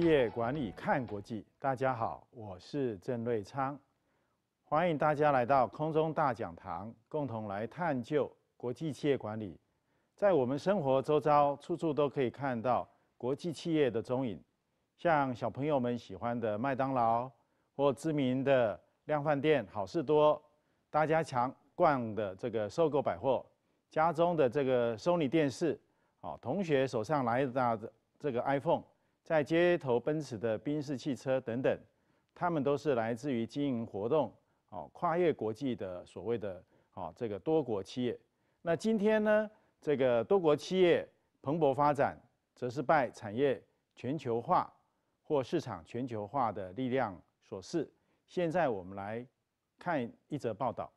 企业管理看国际，大家好，我是郑瑞昌，欢迎大家来到空中大讲堂，共同来探究国际企业管理。在我们生活周遭，处处都可以看到国际企业的踪影，像小朋友们喜欢的麦当劳，或知名的量饭店、好事多，大家常逛的这个收购百货，家中的这个 Sony 电视，哦，同学手上拿的这个 iPhone。在街头奔驰的宾士汽车等等，他们都是来自于经营活动哦，跨越国际的所谓的哦这个多国企业。那今天呢，这个多国企业蓬勃发展，则是拜产业全球化或市场全球化的力量所示。现在我们来看一则报道。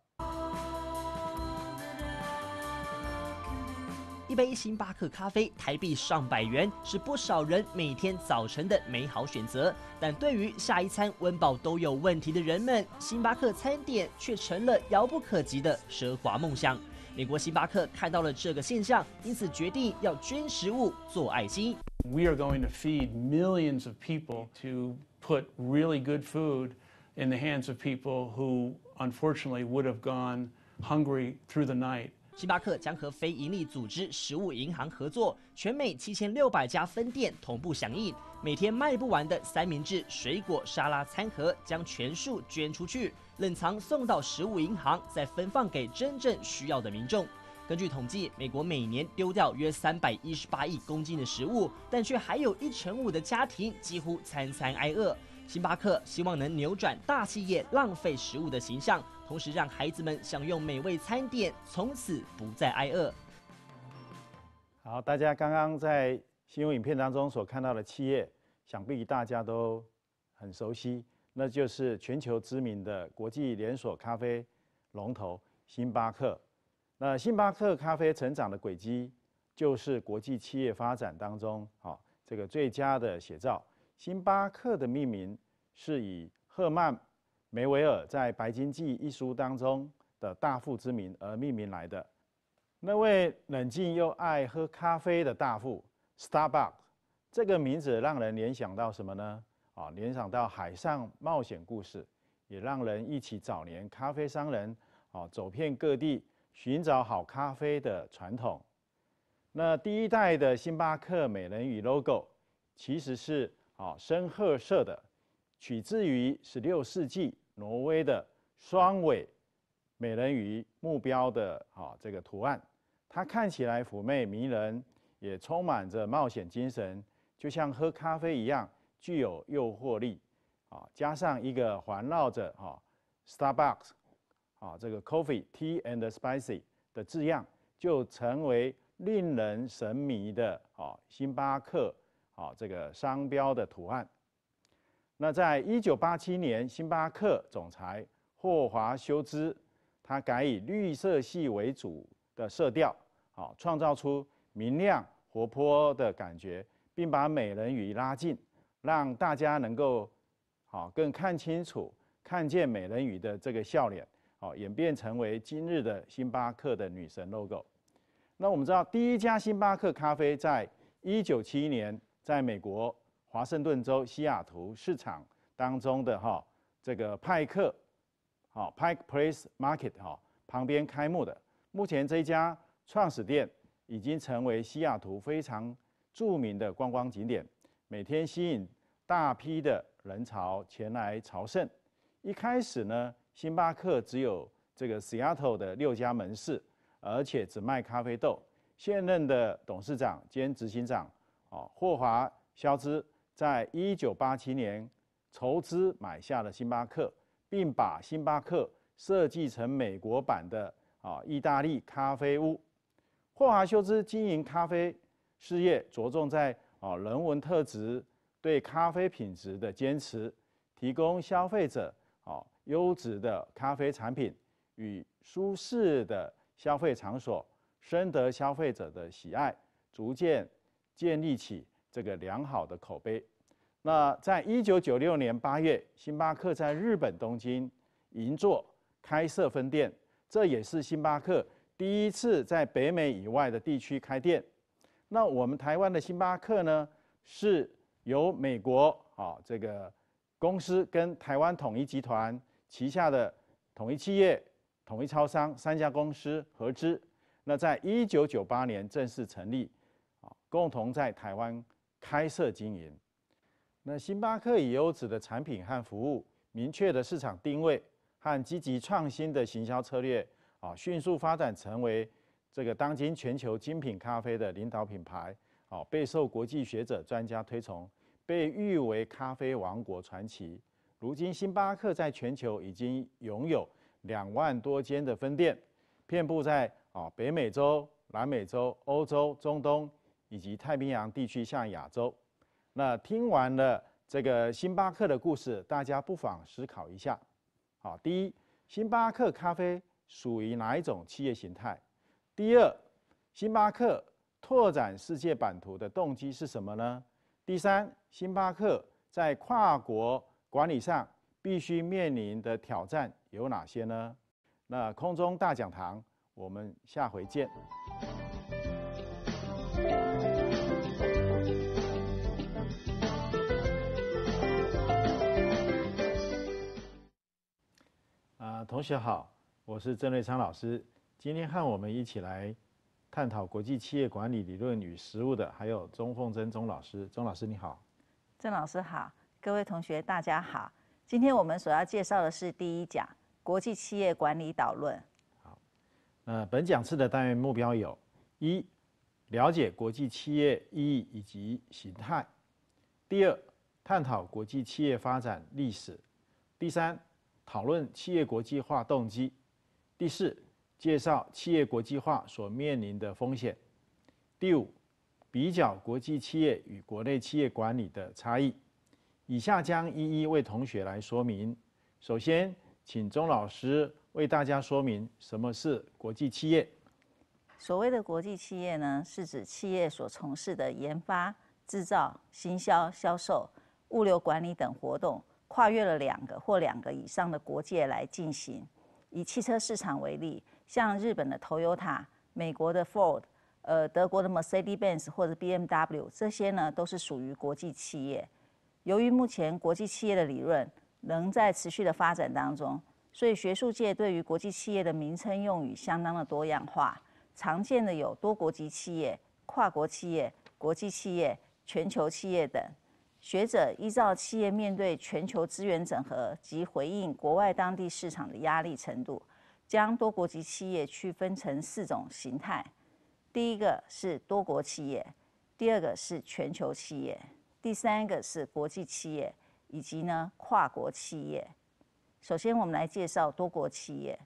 杯星巴克咖啡，台币上百元，是不少人每天早晨的美好选择。但对于下一餐温饱都有问题的人们，星巴克餐点却成了遥不可及的奢华梦想。美国星巴克看到了这个现象，因此决定要捐食物做爱心。We are going to feed millions of people to put really good food in the hands of people who unfortunately would have gone hungry through the night. 星巴克将和非营利组织食物银行合作，全美七千六百家分店同步响应，每天卖不完的三明治、水果沙拉餐盒将全数捐出去，冷藏送到食物银行，再分放给真正需要的民众。根据统计，美国每年丢掉约三百一十八亿公斤的食物，但却还有一成五的家庭几乎餐餐挨饿。星巴克希望能扭转大企业浪费食物的形象。同时让孩子们享用美味餐点，从此不再挨饿。好，大家刚刚在新闻影片当中所看到的企业，想必大家都很熟悉，那就是全球知名的国际连锁咖啡龙头星巴克。那星巴克咖啡成长的轨迹，就是国际企业发展当中好这个最佳的写照。星巴克的命名是以赫曼。梅维尔在《白金记》一书当中的大富之名而命名来的，那位冷静又爱喝咖啡的大富 Starbucks 这个名字让人联想到什么呢？啊，联想到海上冒险故事，也让人忆起早年咖啡商人啊走遍各地寻找好咖啡的传统。那第一代的星巴克美人鱼 logo 其实是啊深褐色的。取自于十六世纪挪威的双尾美人鱼目标的啊这个图案，它看起来妩媚迷人，也充满着冒险精神，就像喝咖啡一样具有诱惑力啊。加上一个环绕着啊 Starbucks 啊这个 Coffee Tea and Spicy 的字样，就成为令人神迷的啊星巴克啊这个商标的图案。那在1987年，星巴克总裁霍华修兹，他改以绿色系为主的色调，好创造出明亮活泼的感觉，并把美人鱼拉近，让大家能够好更看清楚，看见美人鱼的这个笑脸，好演变成为今日的星巴克的女神 logo。那我们知道，第一家星巴克咖啡在1971年在美国。华盛顿州西雅图市场当中的哈这个派克，好 Pike Place Market 哈旁边开幕的，目前这家创始店已经成为西雅图非常著名的观光景点，每天吸引大批的人潮前来朝圣。一开始呢，星巴克只有这个 Seattle 的六家门市，而且只卖咖啡豆。现任的董事长兼执行长哦霍华肖兹。在一九八七年，筹资买下了星巴克，并把星巴克设计成美国版的啊意大利咖啡屋。霍华修斯经营咖啡事业，着重在啊人文特质、对咖啡品质的坚持，提供消费者啊优质的咖啡产品与舒适的消费场所，深得消费者的喜爱，逐渐建立起。这个良好的口碑。那在一九九六年八月，星巴克在日本东京银座开设分店，这也是星巴克第一次在北美以外的地区开店。那我们台湾的星巴克呢，是由美国啊这个公司跟台湾统一集团旗下的统一企业、统一超商三家公司合资。那在一九九八年正式成立，啊，共同在台湾。开设经营，那星巴克以优质的产品和服务、明确的市场定位和积极创新的行销策略，啊，迅速发展成为这个当今全球精品咖啡的领导品牌，啊，备受国际学者专家推崇，被誉为咖啡王国传奇。如今，星巴克在全球已经拥有两万多间的分店，遍布在啊北美洲、南美洲、欧洲、中东。以及太平洋地区向亚洲。那听完了这个星巴克的故事，大家不妨思考一下：好，第一，星巴克咖啡属于哪一种企业形态？第二，星巴克拓展世界版图的动机是什么呢？第三，星巴克在跨国管理上必须面临的挑战有哪些呢？那空中大讲堂，我们下回见。同学好，我是郑瑞昌老师。今天和我们一起来探讨国际企业管理理论与实务的，还有钟凤珍钟老师。钟老师你好，郑老师好，各位同学大家好。今天我们所要介绍的是第一讲国际企业管理导论。好，呃，本讲次的单元目标有：一、了解国际企业意义以及形态；第二，探讨国际企业发展历史；第三。讨论企业国际化动机。第四，介绍企业国际化所面临的风险。第五，比较国际企业与国内企业管理的差异。以下将一一为同学来说明。首先，请钟老师为大家说明什么是国际企业。所谓的国际企业呢，是指企业所从事的研发、制造、行销、销售、物流管理等活动。跨越了两个或两个以上的国界来进行。以汽车市场为例，像日本的 Toyota、美国的 Ford、呃德国的 Mercedes-Benz 或者 BMW，这些呢都是属于国际企业。由于目前国际企业的理论仍在持续的发展当中，所以学术界对于国际企业的名称用语相当的多样化。常见的有多国籍企业、跨国企业、国际企业、全球企业等。学者依照企业面对全球资源整合及回应国外当地市场的压力程度，将多国籍企业区分成四种形态。第一个是多国企业，第二个是全球企业，第三个是国际企业，以及呢跨国企业。首先，我们来介绍多国企业。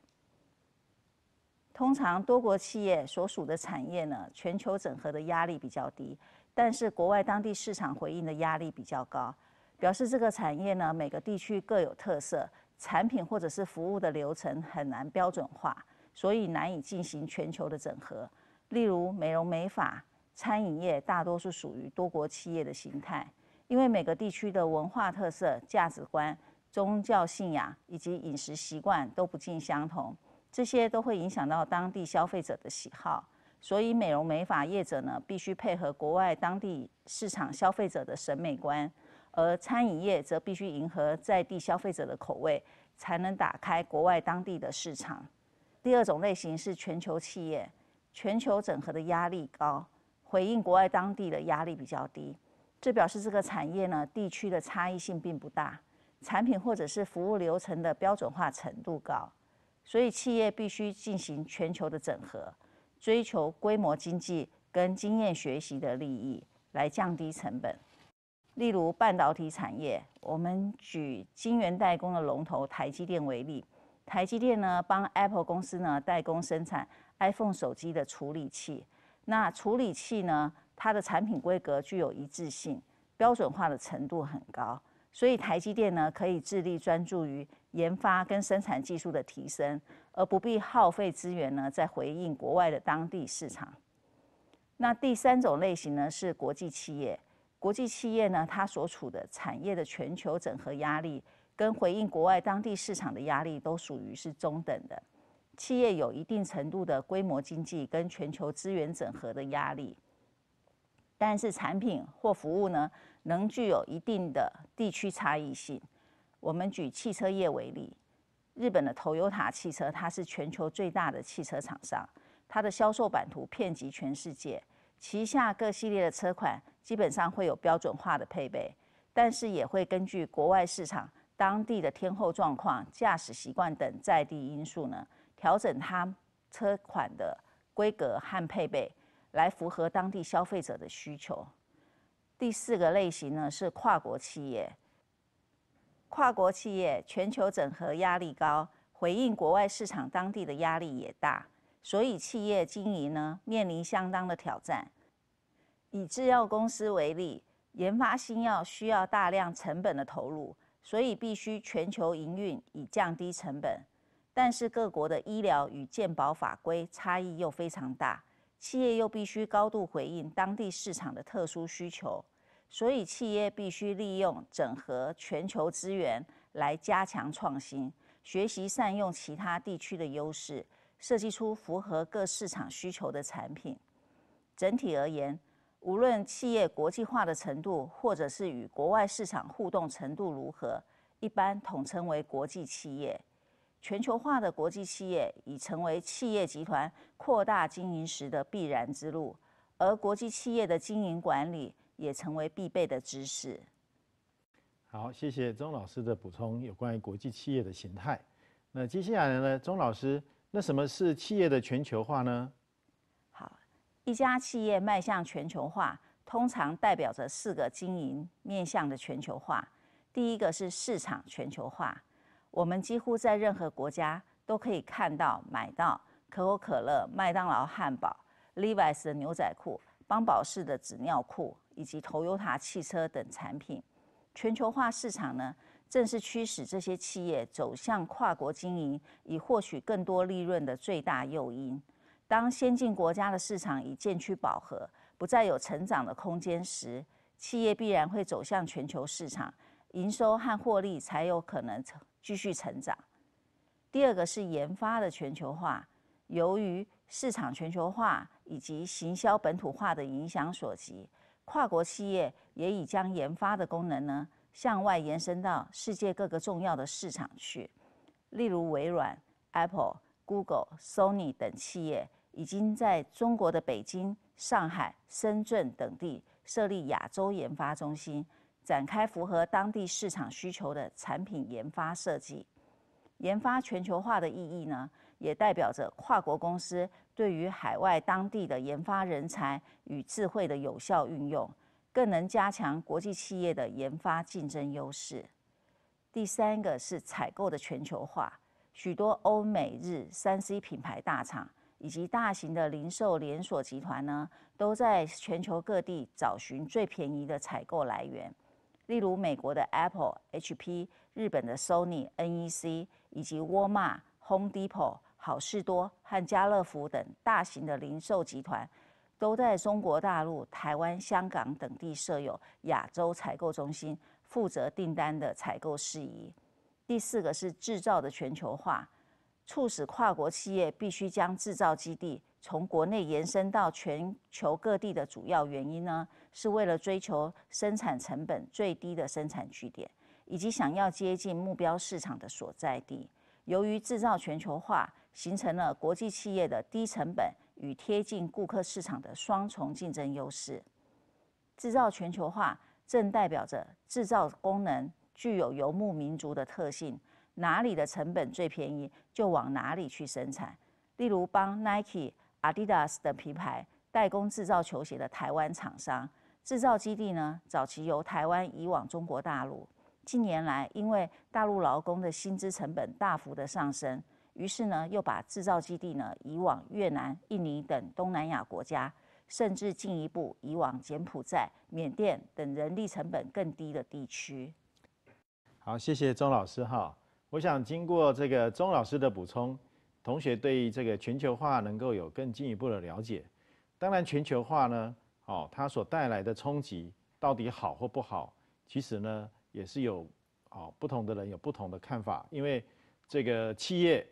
通常，多国企业所属的产业呢，全球整合的压力比较低。但是国外当地市场回应的压力比较高，表示这个产业呢，每个地区各有特色，产品或者是服务的流程很难标准化，所以难以进行全球的整合。例如，美容美发、餐饮业，大多数属于多国企业的形态，因为每个地区的文化特色、价值观、宗教信仰以及饮食习惯都不尽相同，这些都会影响到当地消费者的喜好。所以，美容美发业者呢，必须配合国外当地市场消费者的审美观；而餐饮业则必须迎合在地消费者的口味，才能打开国外当地的市场。第二种类型是全球企业，全球整合的压力高，回应国外当地的压力比较低。这表示这个产业呢，地区的差异性并不大，产品或者是服务流程的标准化程度高，所以企业必须进行全球的整合。追求规模经济跟经验学习的利益，来降低成本。例如半导体产业，我们举晶圆代工的龙头台积电为例，台积电呢帮 Apple 公司呢代工生产 iPhone 手机的处理器。那处理器呢，它的产品规格具有一致性，标准化的程度很高。所以台积电呢，可以致力专注于研发跟生产技术的提升，而不必耗费资源呢，在回应国外的当地市场。那第三种类型呢，是国际企业。国际企业呢，它所处的产业的全球整合压力，跟回应国外当地市场的压力，都属于是中等的。企业有一定程度的规模经济跟全球资源整合的压力，但是产品或服务呢？能具有一定的地区差异性。我们举汽车业为例，日本的 o t 塔汽车，它是全球最大的汽车厂商，它的销售版图遍及全世界，旗下各系列的车款基本上会有标准化的配备，但是也会根据国外市场、当地的天候状况、驾驶习惯等在地因素呢，调整它车款的规格和配备，来符合当地消费者的需求。第四个类型呢是跨国企业。跨国企业全球整合压力高，回应国外市场当地的压力也大，所以企业经营呢面临相当的挑战。以制药公司为例，研发新药需要大量成本的投入，所以必须全球营运以降低成本。但是各国的医疗与健保法规差异又非常大，企业又必须高度回应当地市场的特殊需求。所以，企业必须利用整合全球资源来加强创新，学习善用其他地区的优势，设计出符合各市场需求的产品。整体而言，无论企业国际化的程度，或者是与国外市场互动程度如何，一般统称为国际企业。全球化的国际企业已成为企业集团扩大经营时的必然之路，而国际企业的经营管理。也成为必备的知识。好，谢谢钟老师的补充有关于国际企业的形态。那接下来呢，钟老师，那什么是企业的全球化呢？好，一家企业迈向全球化，通常代表着四个经营面向的全球化。第一个是市场全球化，我们几乎在任何国家都可以看到买到可口可乐、麦当劳汉堡、Levi's 的牛仔裤、邦宝适的纸尿裤。以及 t 塔汽车等产品，全球化市场呢，正是驱使这些企业走向跨国经营，以获取更多利润的最大诱因。当先进国家的市场已渐趋饱和，不再有成长的空间时，企业必然会走向全球市场，营收和获利才有可能继续成长。第二个是研发的全球化，由于市场全球化以及行销本土化的影响所及。跨国企业也已将研发的功能呢向外延伸到世界各个重要的市场去，例如微软、Apple、Google、Sony 等企业已经在中国的北京、上海、深圳等地设立亚洲研发中心，展开符合当地市场需求的产品研发设计。研发全球化的意义呢，也代表着跨国公司。对于海外当地的研发人才与智慧的有效运用，更能加强国际企业的研发竞争优势。第三个是采购的全球化，许多欧美日三 C 品牌大厂以及大型的零售连锁集团呢，都在全球各地找寻最便宜的采购来源，例如美国的 Apple、HP、日本的 Sony、NEC 以及 Walmart、Home Depot。好事多和家乐福等大型的零售集团，都在中国大陆、台湾、香港等地设有亚洲采购中心，负责订单的采购事宜。第四个是制造的全球化，促使跨国企业必须将制造基地从国内延伸到全球各地的主要原因呢，是为了追求生产成本最低的生产据点，以及想要接近目标市场的所在地。由于制造全球化。形成了国际企业的低成本与贴近顾客市场的双重竞争优势。制造全球化正代表着制造功能具有游牧民族的特性，哪里的成本最便宜，就往哪里去生产。例如，帮 Nike、Adidas 等品牌代工制造球鞋的台湾厂商，制造基地呢，早期由台湾移往中国大陆。近年来，因为大陆劳工的薪资成本大幅的上升。于是呢，又把制造基地呢移往越南、印尼等东南亚国家，甚至进一步移往柬埔寨、缅甸等人力成本更低的地区。好，谢谢钟老师哈。我想经过这个钟老师的补充，同学对这个全球化能够有更进一步的了解。当然，全球化呢，哦，它所带来的冲击到底好或不好，其实呢也是有，哦，不同的人有不同的看法，因为这个企业。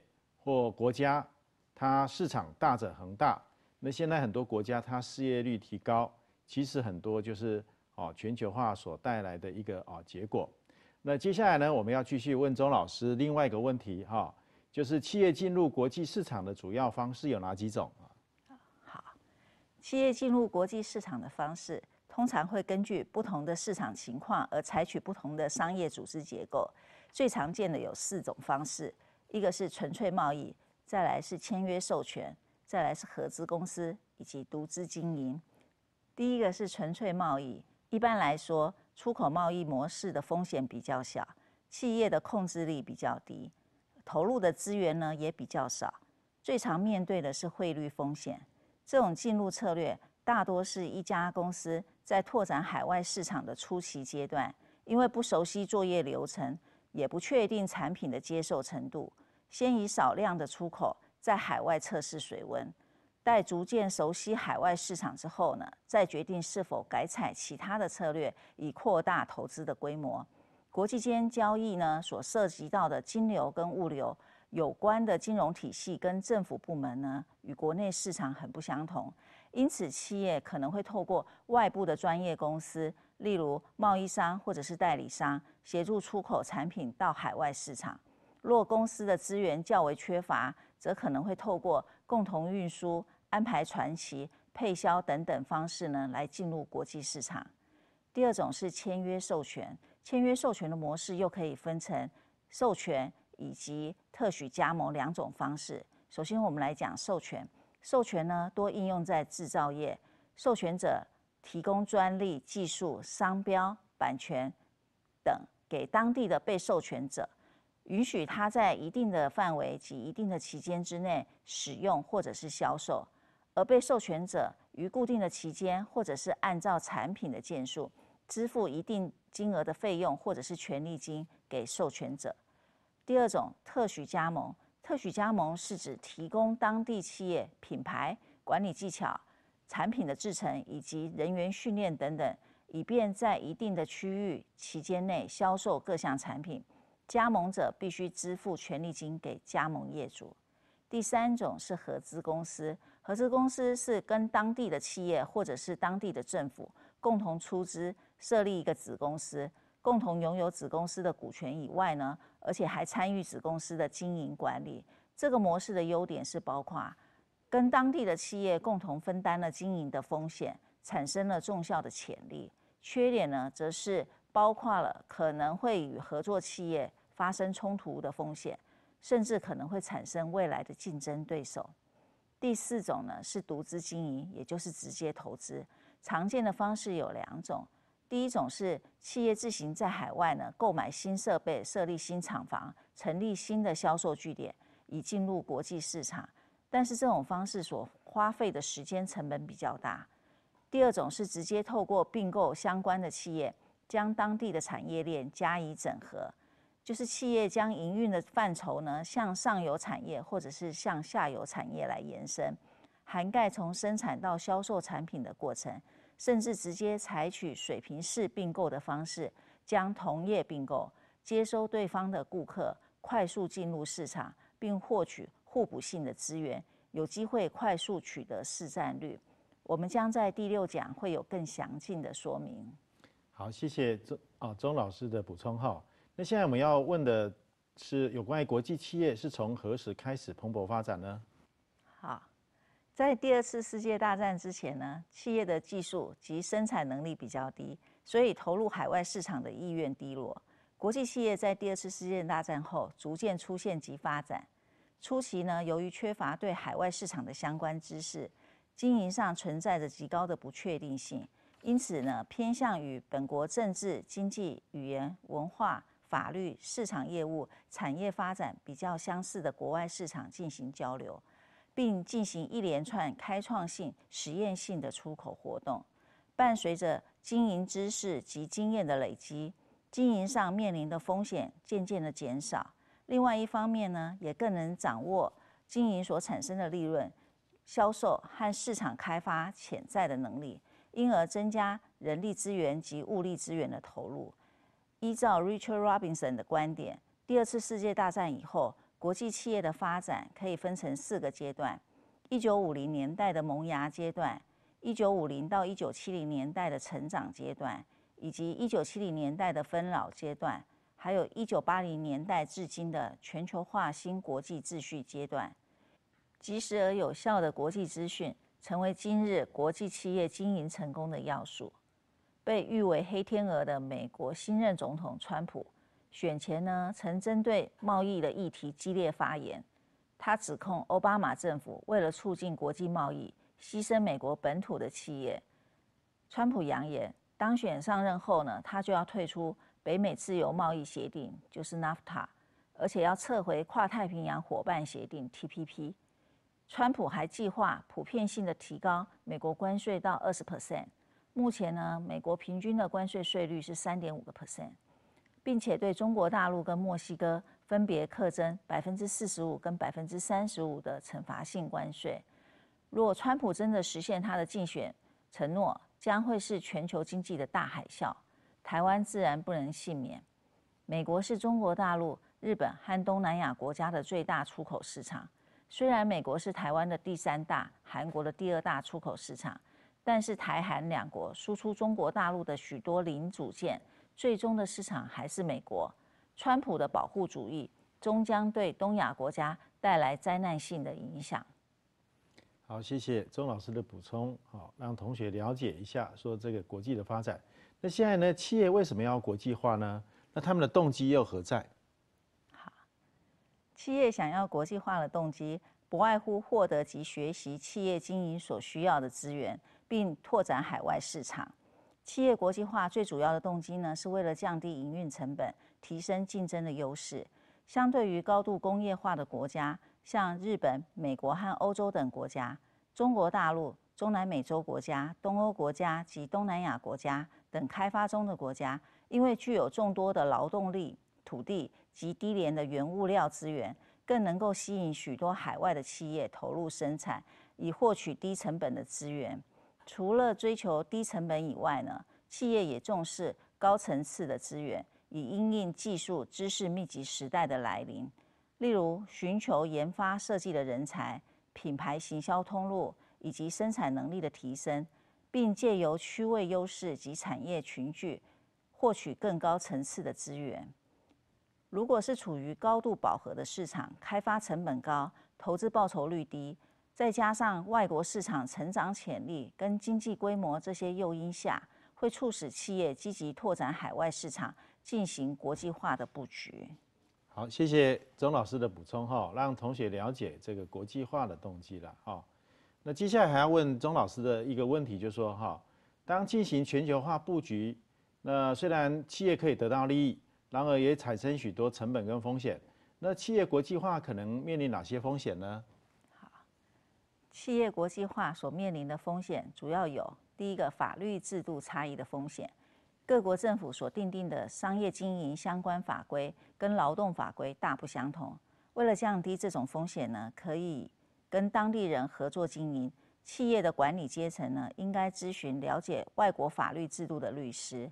或国家，它市场大者恒大。那现在很多国家，它失业率提高，其实很多就是哦全球化所带来的一个哦结果。那接下来呢，我们要继续问钟老师另外一个问题哈，就是企业进入国际市场的主要方式有哪几种啊？好，企业进入国际市场的方式，通常会根据不同的市场情况而采取不同的商业组织结构。最常见的有四种方式。一个是纯粹贸易，再来是签约授权，再来是合资公司以及独资经营。第一个是纯粹贸易，一般来说，出口贸易模式的风险比较小，企业的控制力比较低，投入的资源呢也比较少，最常面对的是汇率风险。这种进入策略大多是一家公司在拓展海外市场的初期阶段，因为不熟悉作业流程。也不确定产品的接受程度，先以少量的出口在海外测试水温，待逐渐熟悉海外市场之后呢，再决定是否改采其他的策略以扩大投资的规模。国际间交易呢，所涉及到的金流跟物流有关的金融体系跟政府部门呢，与国内市场很不相同。因此，企业可能会透过外部的专业公司，例如贸易商或者是代理商，协助出口产品到海外市场。若公司的资源较为缺乏，则可能会透过共同运输、安排船期、配销等等方式呢，来进入国际市场。第二种是签约授权，签约授权的模式又可以分成授权以及特许加盟两种方式。首先，我们来讲授权。授权呢，多应用在制造业，授权者提供专利、技术、商标、版权等给当地的被授权者，允许他在一定的范围及一定的期间之内使用或者是销售，而被授权者于固定的期间或者是按照产品的件数支付一定金额的费用或者是权利金给授权者。第二种，特许加盟。特许加盟是指提供当地企业品牌、管理技巧、产品的制成以及人员训练等等，以便在一定的区域期间内销售各项产品。加盟者必须支付权利金给加盟业主。第三种是合资公司，合资公司是跟当地的企业或者是当地的政府共同出资设立一个子公司，共同拥有子公司的股权以外呢？而且还参与子公司的经营管理，这个模式的优点是包括，跟当地的企业共同分担了经营的风险，产生了重效的潜力。缺点呢，则是包括了可能会与合作企业发生冲突的风险，甚至可能会产生未来的竞争对手。第四种呢是独资经营，也就是直接投资，常见的方式有两种。第一种是企业自行在海外呢购买新设备、设立新厂房、成立新的销售据点，以进入国际市场。但是这种方式所花费的时间成本比较大。第二种是直接透过并购相关的企业，将当地的产业链加以整合，就是企业将营运的范畴呢向上游产业或者是向下游产业来延伸，涵盖从生产到销售产品的过程。甚至直接采取水平式并购的方式，将同业并购接收对方的顾客，快速进入市场，并获取互补性的资源，有机会快速取得市占率。我们将在第六讲会有更详尽的说明。好，谢谢钟啊钟老师的补充哈。那现在我们要问的是，有关于国际企业是从何时开始蓬勃发展呢？好。在第二次世界大战之前呢，企业的技术及生产能力比较低，所以投入海外市场的意愿低落。国际企业在第二次世界大战后逐渐出现及发展。初期呢，由于缺乏对海外市场的相关知识，经营上存在着极高的不确定性，因此呢，偏向于本国政治、经济、语言、文化、法律、市场、业务、产业发展比较相似的国外市场进行交流。并进行一连串开创性、实验性的出口活动，伴随着经营知识及经验的累积，经营上面临的风险渐渐的减少。另外一方面呢，也更能掌握经营所产生的利润、销售和市场开发潜在的能力，因而增加人力资源及物力资源的投入。依照 Richard Robinson 的观点，第二次世界大战以后。国际企业的发展可以分成四个阶段：一九五零年代的萌芽阶段，一九五零到一九七零年代的成长阶段，以及一九七零年代的分老阶段，还有一九八零年代至今的全球化新国际秩序阶段。及时而有效的国际资讯，成为今日国际企业经营成功的要素。被誉为黑天鹅的美国新任总统川普。选前呢，曾针对贸易的议题激烈发言，他指控奥巴马政府为了促进国际贸易，牺牲美国本土的企业。川普扬言，当选上任后呢，他就要退出北美自由贸易协定，就是 NAFTA，而且要撤回跨太平洋伙伴协定 TPP。川普还计划普遍性的提高美国关税到二十 percent，目前呢，美国平均的关税税率是三点五个 percent。并且对中国大陆跟墨西哥分别课征百分之四十五跟百分之三十五的惩罚性关税。如果川普真的实现他的竞选承诺，将会是全球经济的大海啸，台湾自然不能幸免。美国是中国大陆、日本和东南亚国家的最大出口市场。虽然美国是台湾的第三大、韩国的第二大出口市场，但是台韩两国输出中国大陆的许多零组件。最终的市场还是美国，川普的保护主义终将对东亚国家带来灾难性的影响。好，谢谢钟老师的补充，好让同学了解一下说这个国际的发展。那现在呢，企业为什么要国际化呢？那他们的动机又何在？好，企业想要国际化的动机不外乎获得及学习企业经营所需要的资源，并拓展海外市场。企业国际化最主要的动机呢，是为了降低营运成本，提升竞争的优势。相对于高度工业化的国家，像日本、美国和欧洲等国家，中国大陆、中南美洲国家、东欧国家及东南亚国家等开发中的国家，因为具有众多的劳动力、土地及低廉的原物料资源，更能够吸引许多海外的企业投入生产，以获取低成本的资源。除了追求低成本以外呢，企业也重视高层次的资源，以应应技术知识密集时代的来临。例如，寻求研发设计的人才、品牌行销通路以及生产能力的提升，并借由区位优势及产业群聚，获取更高层次的资源。如果是处于高度饱和的市场，开发成本高，投资报酬率低。再加上外国市场成长潜力跟经济规模这些诱因下，会促使企业积极拓展海外市场，进行国际化的布局。好，谢谢钟老师的补充哈，让同学了解这个国际化的动机了哈。那接下来还要问钟老师的一个问题，就是说哈，当进行全球化布局，那虽然企业可以得到利益，然而也产生许多成本跟风险。那企业国际化可能面临哪些风险呢？企业国际化所面临的风险主要有：第一个，法律制度差异的风险。各国政府所订定的商业经营相关法规跟劳动法规大不相同。为了降低这种风险呢，可以跟当地人合作经营。企业的管理阶层呢，应该咨询了解外国法律制度的律师。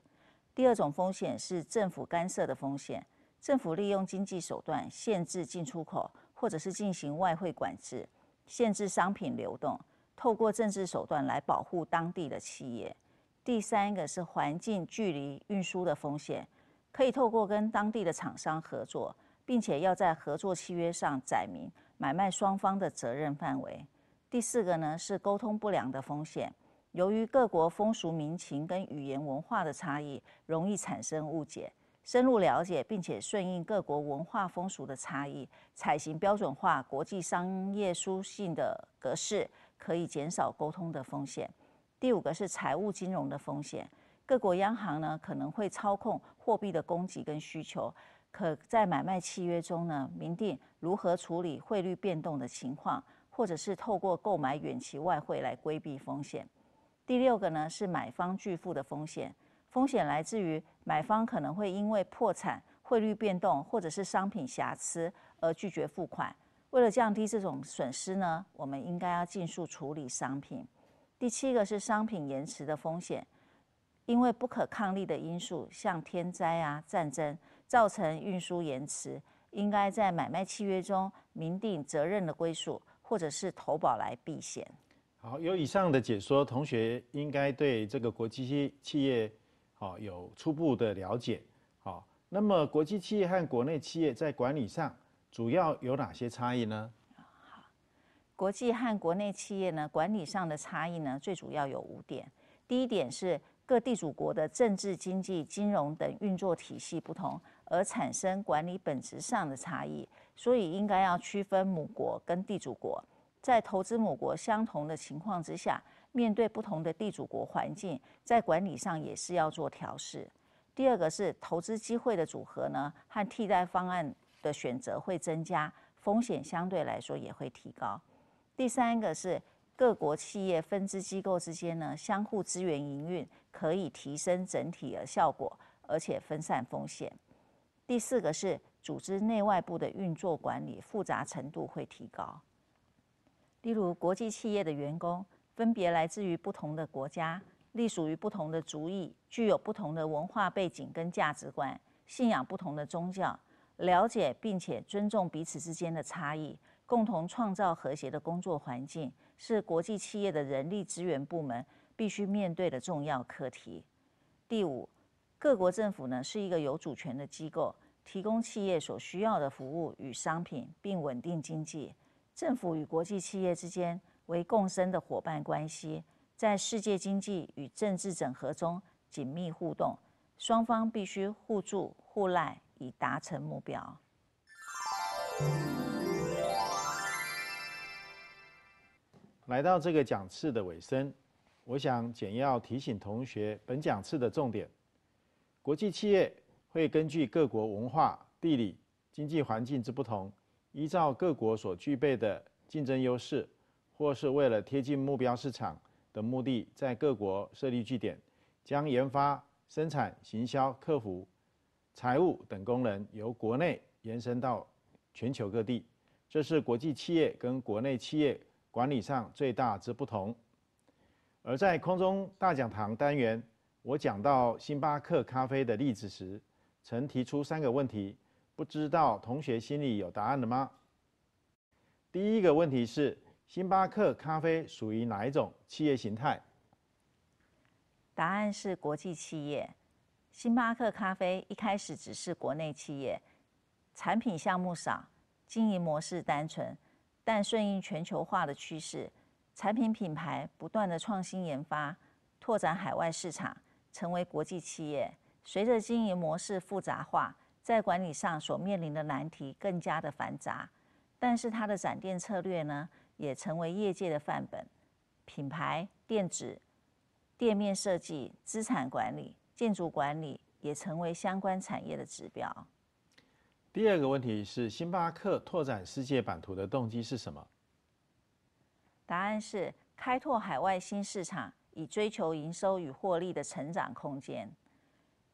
第二种风险是政府干涉的风险。政府利用经济手段限制进出口，或者是进行外汇管制。限制商品流动，透过政治手段来保护当地的企业。第三个是环境距离运输的风险，可以透过跟当地的厂商合作，并且要在合作契约上载明买卖双方的责任范围。第四个呢是沟通不良的风险，由于各国风俗民情跟语言文化的差异，容易产生误解。深入了解，并且顺应各国文化风俗的差异，采行标准化国际商业书信的格式，可以减少沟通的风险。第五个是财务金融的风险，各国央行呢可能会操控货币的供给跟需求，可在买卖契约中呢明定如何处理汇率变动的情况，或者是透过购买远期外汇来规避风险。第六个呢是买方拒付的风险。风险来自于买方可能会因为破产、汇率变动或者是商品瑕疵而拒绝付款。为了降低这种损失呢，我们应该要尽速处理商品。第七个是商品延迟的风险，因为不可抗力的因素，像天灾啊、战争，造成运输延迟，应该在买卖契约中明定责任的归属，或者是投保来避险。好，有以上的解说，同学应该对这个国际企业。好，有初步的了解。好，那么国际企业和国内企业在管理上主要有哪些差异呢？好，国际和国内企业呢管理上的差异呢，最主要有五点。第一点是各地主国的政治、经济、金融等运作体系不同，而产生管理本质上的差异。所以应该要区分母国跟地主国，在投资母国相同的情况之下。面对不同的地主国环境，在管理上也是要做调试。第二个是投资机会的组合呢，和替代方案的选择会增加，风险相对来说也会提高。第三个是各国企业分支机构之间呢，相互资源营运可以提升整体的效果，而且分散风险。第四个是组织内外部的运作管理复杂程度会提高，例如国际企业的员工。分别来自于不同的国家，隶属于不同的族裔，具有不同的文化背景跟价值观，信仰不同的宗教，了解并且尊重彼此之间的差异，共同创造和谐的工作环境，是国际企业的人力资源部门必须面对的重要课题。第五，各国政府呢是一个有主权的机构，提供企业所需要的服务与商品，并稳定经济。政府与国际企业之间。为共生的伙伴关系，在世界经济与政治整合中紧密互动，双方必须互助互赖，以达成目标。来到这个讲次的尾声，我想简要提醒同学本讲次的重点：国际企业会根据各国文化、地理、经济环境之不同，依照各国所具备的竞争优势。或是为了贴近目标市场的目的，在各国设立据点，将研发、生产、行销、客服、财务等功能由国内延伸到全球各地。这是国际企业跟国内企业管理上最大之不同。而在空中大讲堂单元，我讲到星巴克咖啡的例子时，曾提出三个问题，不知道同学心里有答案了吗？第一个问题是。星巴克咖啡属于哪一种企业形态？答案是国际企业。星巴克咖啡一开始只是国内企业，产品项目少，经营模式单纯，但顺应全球化的趋势，产品品牌不断的创新研发，拓展海外市场，成为国际企业。随着经营模式复杂化，在管理上所面临的难题更加的繁杂。但是它的展店策略呢？也成为业界的范本，品牌、电子、店面设计、资产管理、建筑管理，也成为相关产业的指标。第二个问题是，星巴克拓展世界版图的动机是什么？答案是开拓海外新市场，以追求营收与获利的成长空间。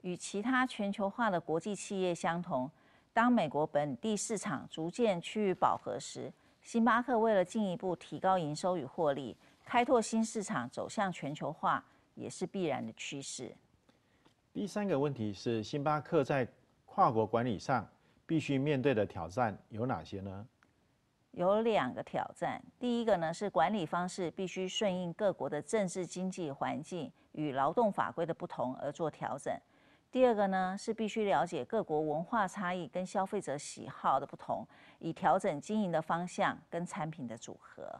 与其他全球化的国际企业相同，当美国本地市场逐渐趋于饱和时，星巴克为了进一步提高营收与获利，开拓新市场，走向全球化也是必然的趋势。第三个问题是，星巴克在跨国管理上必须面对的挑战有哪些呢？有两个挑战，第一个呢是管理方式必须顺应各国的政治经济环境与劳动法规的不同而做调整。第二个呢，是必须了解各国文化差异跟消费者喜好的不同，以调整经营的方向跟产品的组合。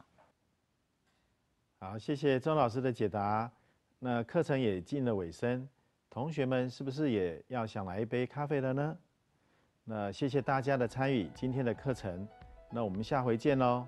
好，谢谢周老师的解答。那课程也进了尾声，同学们是不是也要想来一杯咖啡了呢？那谢谢大家的参与今天的课程，那我们下回见喽。